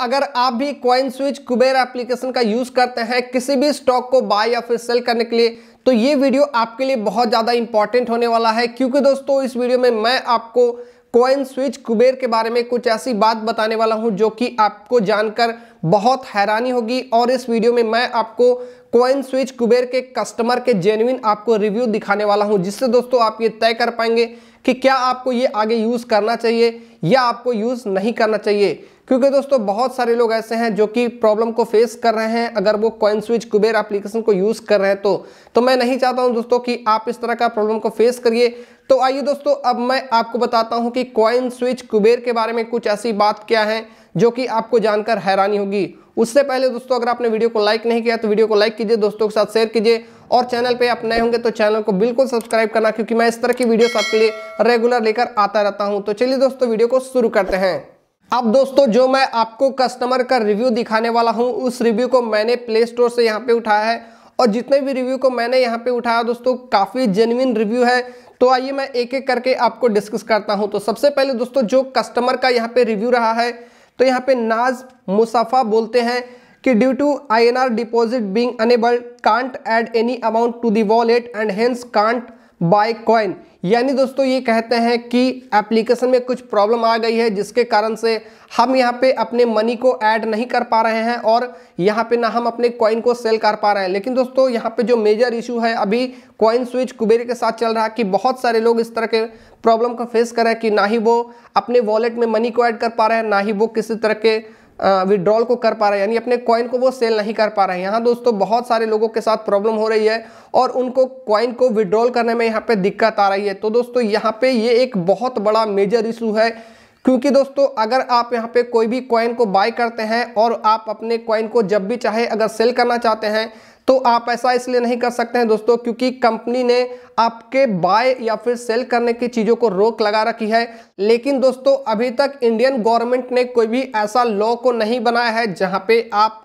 अगर आप भी क्वाइन स्विच कुबेर एप्लीकेशन का यूज करते हैं किसी भी स्टॉक को बाय या फिर सेल करने के लिए तो ये वीडियो आपके लिए बहुत ज़्यादा इंपॉर्टेंट होने वाला है क्योंकि दोस्तों इस वीडियो में मैं आपको क्वाइन स्विच कुबेर के बारे में कुछ ऐसी बात बताने वाला हूं जो कि आपको जानकर बहुत हैरानी होगी और इस वीडियो में मैं आपको क्वाइन स्विच कुबेर के कस्टमर के जेन्यन आपको रिव्यू दिखाने वाला हूं जिससे दोस्तों आप ये तय कर पाएंगे कि क्या आपको ये आगे यूज़ करना चाहिए या आपको यूज़ नहीं करना चाहिए क्योंकि दोस्तों बहुत सारे लोग ऐसे हैं जो कि प्रॉब्लम को फेस कर रहे हैं अगर वो कॉइन स्विच कुबेर एप्लीकेशन को यूज़ कर रहे हैं तो तो मैं नहीं चाहता हूं दोस्तों कि आप इस तरह का प्रॉब्लम को फेस करिए तो आइए दोस्तों अब मैं आपको बताता हूं कि कॉइन स्विच कुबेर के बारे में कुछ ऐसी बात क्या है जो कि आपको जानकर हैरानी होगी उससे पहले दोस्तों अगर आपने वीडियो को लाइक नहीं किया तो वीडियो को लाइक कीजिए दोस्तों के साथ शेयर कीजिए और चैनल पे आप नए होंगे तो चैनल को बिल्कुल सब्सक्राइब करना क्योंकि मैं इस तरह की वीडियोस आपके लिए रेगुलर लेकर आता रहता हूं तो चलिए दोस्तों वीडियो को शुरू करते हैं अब दोस्तों जो मैं आपको कस्टमर का रिव्यू दिखाने वाला हूं उस रिव्यू को मैंने प्ले स्टोर से यहां पे उठाया है और जितने भी रिव्यू को मैंने यहाँ पे उठाया दोस्तों काफ़ी जेनविन रिव्यू है तो आइए मैं एक एक करके आपको डिस्कस करता हूँ तो सबसे पहले दोस्तों जो कस्टमर का यहाँ पे रिव्यू रहा है तो यहाँ पे नाज मुसाफा बोलते हैं कि due to I N R deposit being unable can't add any amount to the wallet and hence can't buy coin यानी दोस्तों ये कहते हैं कि एप्लीकेशन में कुछ प्रॉब्लम आ गई है जिसके कारण से हम यहाँ पे अपने मनी को ऐड नहीं कर पा रहे हैं और यहाँ पे ना हम अपने कॉइन को सेल कर पा रहे हैं लेकिन दोस्तों यहाँ पे जो मेजर इशू है अभी कॉइन स्विच कुबेर के साथ चल रहा है कि बहुत सारे लोग इस तरह के प्रॉब्लम को फेस कर रहे हैं कि ना ही वो अपने वॉलेट में मनी को ऐड कर पा रहे हैं ना ही वो किसी तरह के विड्रॉल को कर पा रहे हैं यानी अपने कॉइन को वो सेल नहीं कर पा रहे हैं यहाँ दोस्तों बहुत सारे लोगों के साथ प्रॉब्लम हो रही है और उनको कॉइन को विड्रॉल करने में यहाँ पे दिक्कत आ रही है तो दोस्तों यहाँ पे ये एक बहुत बड़ा मेजर इशू है क्योंकि दोस्तों अगर आप यहाँ पे कोई भी कॉइन को बाय करते हैं और आप अपने कॉइन को जब भी चाहे अगर सेल करना चाहते हैं तो आप ऐसा इसलिए नहीं कर सकते हैं दोस्तों क्योंकि कंपनी ने आपके बाय या फिर सेल करने की चीज़ों को रोक लगा रखी है लेकिन दोस्तों अभी तक इंडियन गवर्नमेंट ने कोई भी ऐसा लॉ को नहीं बनाया है जहां पे आप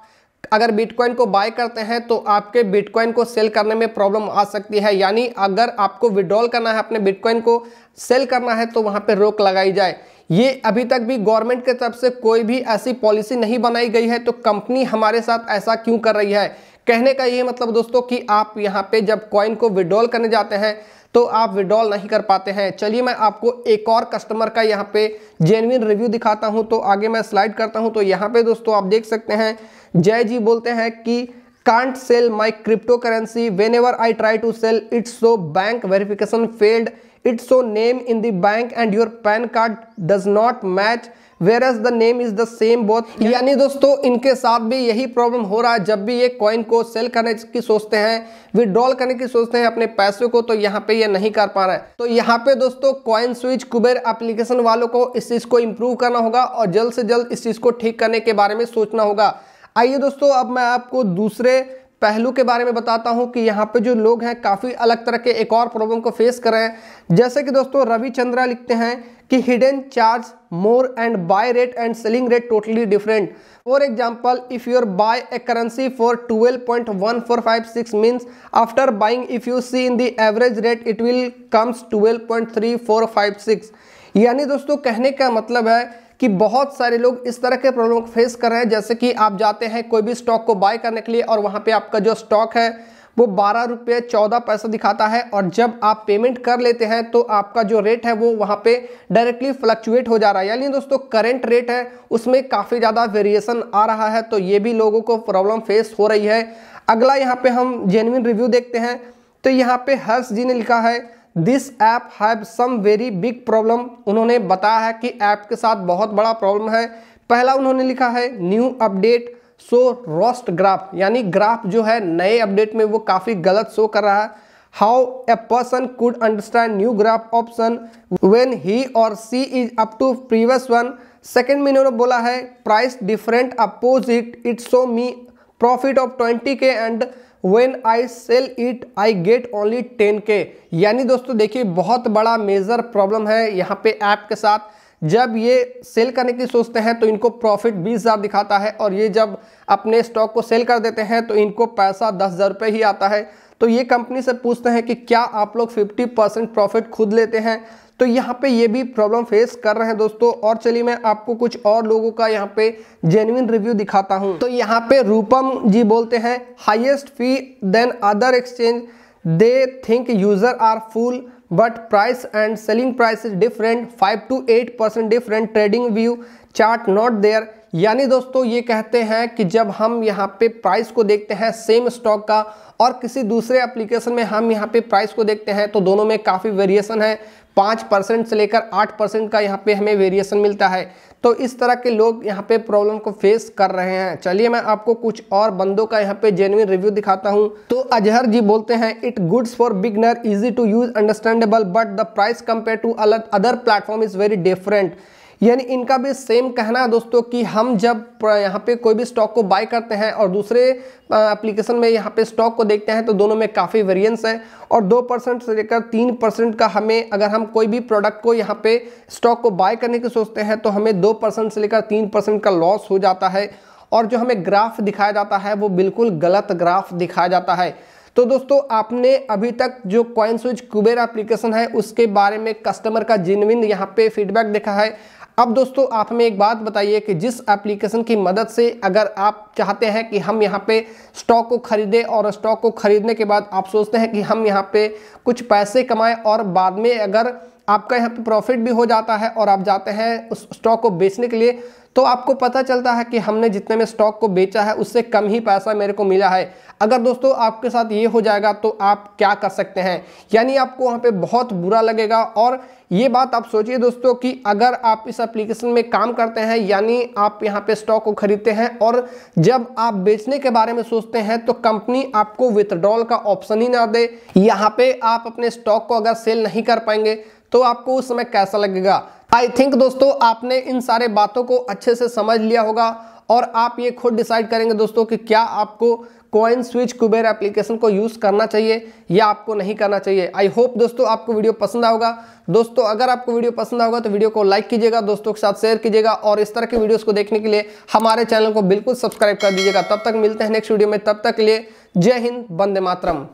अगर बिटकॉइन को बाय करते हैं तो आपके बिटकॉइन को सेल करने में प्रॉब्लम आ सकती है यानी अगर आपको विड्रॉल करना है अपने बिटकॉइन को सेल करना है तो वहाँ पर रोक लगाई जाए ये अभी तक भी गवर्नमेंट की तरफ से कोई भी ऐसी पॉलिसी नहीं बनाई गई है तो कंपनी हमारे साथ ऐसा क्यों कर रही है कहने का ये मतलब दोस्तों कि आप यहाँ पे जब कॉइन को विड्रॉल करने जाते हैं तो आप विड्रॉल नहीं कर पाते हैं चलिए मैं आपको एक और कस्टमर का यहाँ पे जेनविन रिव्यू दिखाता हूँ तो आगे मैं स्लाइड करता हूँ तो यहाँ पे दोस्तों आप देख सकते हैं जय जी बोलते हैं कि can't sell my crypto currency whenever I try to sell it's so bank verification failed it's so name in the bank and your pan card does not match whereas the name is the same both यानी दोस्तों इनके साथ भी यही problem हो रहा है जब भी ये कॉइन को सेल करने की सोचते हैं विदड्रॉल करने की सोचते हैं अपने पैसे को तो यहाँ पे ये नहीं कर पा रहा है तो यहाँ पे दोस्तों कॉइन स्विच कुबेर एप्लीकेशन वालों को इस चीज़ को इम्प्रूव करना होगा और जल्द से जल्द इस चीज़ को ठीक करने के बारे में सोचना होगा आइए दोस्तों अब मैं आपको दूसरे पहलू के बारे में बताता हूं कि यहाँ पे जो लोग हैं काफ़ी अलग तरह के एक और प्रॉब्लम को फेस कर रहे हैं जैसे कि दोस्तों रविचंद्रा लिखते हैं कि hidden charge more and buy rate and selling rate totally different for example if your buy a currency for twelve point one four five six means after buying if you see in the average rate it will comes twelve point three four five six यानी दोस्तों कहने का मतलब है कि बहुत सारे लोग इस तरह के प्रॉब्लम को फेस कर रहे हैं जैसे कि आप जाते हैं कोई भी स्टॉक को बाय करने के लिए और वहाँ पे आपका जो स्टॉक है वो बारह रुपये चौदह पैसा दिखाता है और जब आप पेमेंट कर लेते हैं तो आपका जो रेट है वो वहाँ पे डायरेक्टली फ्लक्चुएट हो जा रहा है यानी दोस्तों करेंट रेट है उसमें काफ़ी ज़्यादा वेरिएशन आ रहा है तो ये भी लोगों को प्रॉब्लम फेस हो रही है अगला यहाँ पे हम जेनविन रिव्यू देखते हैं तो यहाँ पे हर्ष जी ने लिखा है this app have some very big problem उन्होंने बताया है कि ऐप के साथ बहुत बड़ा प्रॉब्लम है पहला उन्होंने लिखा है new update so roast graph यानी ग्राफ जो है नए अपडेट में वो काफ़ी गलत शो कर रहा है how a person could understand new graph option when he or she is up to previous one second में इन्होंने बोला है price different opposite it show me profit of twenty K and when I sell it I get only ten K यानी दोस्तों देखिए बहुत बड़ा major problem है यहाँ पे ऐप के साथ जब ये सेल करने की सोचते हैं तो इनको प्रॉफिट बीस हज़ार दिखाता है और ये जब अपने स्टॉक को सेल कर देते हैं तो इनको पैसा दस हज़ार रुपये ही आता है तो ये कंपनी से पूछते हैं कि क्या आप लोग फिफ्टी परसेंट प्रॉफिट खुद लेते हैं तो यहाँ पे ये भी प्रॉब्लम फेस कर रहे हैं दोस्तों और चलिए मैं आपको कुछ और लोगों का यहाँ पे जेन्यन रिव्यू दिखाता हूँ तो यहाँ पे रूपम जी बोलते हैं highest fee than other exchange they think user are fool but price and selling price is different five to eight percent different trading view chart not there यानी दोस्तों ये कहते हैं कि जब हम यहाँ पे प्राइस को देखते हैं सेम स्टॉक का और किसी दूसरे एप्लीकेशन में हम यहाँ पे प्राइस को देखते हैं तो दोनों में काफ़ी वेरिएशन है पाँच परसेंट से लेकर आठ परसेंट का यहाँ पे हमें वेरिएशन मिलता है तो इस तरह के लोग यहाँ पे प्रॉब्लम को फेस कर रहे हैं चलिए मैं आपको कुछ और बंदों का यहाँ पे जेन्यन रिव्यू दिखाता हूँ तो अजहर जी बोलते हैं it goods for beginner easy to use understandable but the price compare to अलग other platform is very different यानी इनका भी सेम कहना है दोस्तों कि हम जब यहाँ पे कोई भी स्टॉक को बाय करते हैं और दूसरे एप्लीकेशन में यहाँ पे स्टॉक को देखते हैं तो दोनों में काफ़ी वेरिएंस है और दो परसेंट से लेकर तीन परसेंट का हमें अगर हम कोई भी प्रोडक्ट को यहाँ पे स्टॉक को बाय करने की सोचते हैं तो हमें दो परसेंट से लेकर तीन परसेंट का लॉस हो जाता है और जो हमें ग्राफ दिखाया जाता है वो बिल्कुल गलत ग्राफ दिखाया जाता है तो दोस्तों आपने अभी तक जो कॉइन स्विच कुबेर एप्लीकेशन है उसके बारे में कस्टमर का जिनविन यहाँ पे फीडबैक देखा है अब दोस्तों आप हमें एक बात बताइए कि जिस एप्लीकेशन की मदद से अगर आप चाहते हैं कि हम यहाँ पे स्टॉक को ख़रीदें और स्टॉक को ख़रीदने के बाद आप सोचते हैं कि हम यहाँ पे कुछ पैसे कमाएं और बाद में अगर आपका यहाँ पे प्रॉफिट भी हो जाता है और आप जाते हैं उस स्टॉक को बेचने के लिए तो आपको पता चलता है कि हमने जितने में स्टॉक को बेचा है उससे कम ही पैसा मेरे को मिला है अगर दोस्तों आपके साथ ये हो जाएगा तो आप क्या कर सकते हैं यानी आपको वहाँ पे बहुत बुरा लगेगा और ये बात आप सोचिए दोस्तों कि अगर आप इस एप्लीकेशन में काम करते हैं यानी आप यहाँ पे स्टॉक को खरीदते हैं और जब आप बेचने के बारे में सोचते हैं तो कंपनी आपको विथड्रॉल का ऑप्शन ही ना दे यहाँ पर आप अपने स्टॉक को अगर सेल नहीं कर पाएंगे तो आपको उस समय कैसा लगेगा आई थिंक दोस्तों आपने इन सारे बातों को अच्छे से समझ लिया होगा और आप ये खुद डिसाइड करेंगे दोस्तों कि क्या आपको कॉइन स्विच कुबेर एप्लीकेशन को यूज़ करना चाहिए या आपको नहीं करना चाहिए आई होप दोस्तों आपको वीडियो पसंद आएगा दोस्तों अगर आपको वीडियो पसंद आएगा तो वीडियो को लाइक कीजिएगा दोस्तों के साथ शेयर कीजिएगा और इस तरह के वीडियोस को देखने के लिए हमारे चैनल को बिल्कुल सब्सक्राइब कर दीजिएगा तब तक मिलते हैं नेक्स्ट वीडियो में तब तक के लिए जय हिंद बंदे मातरम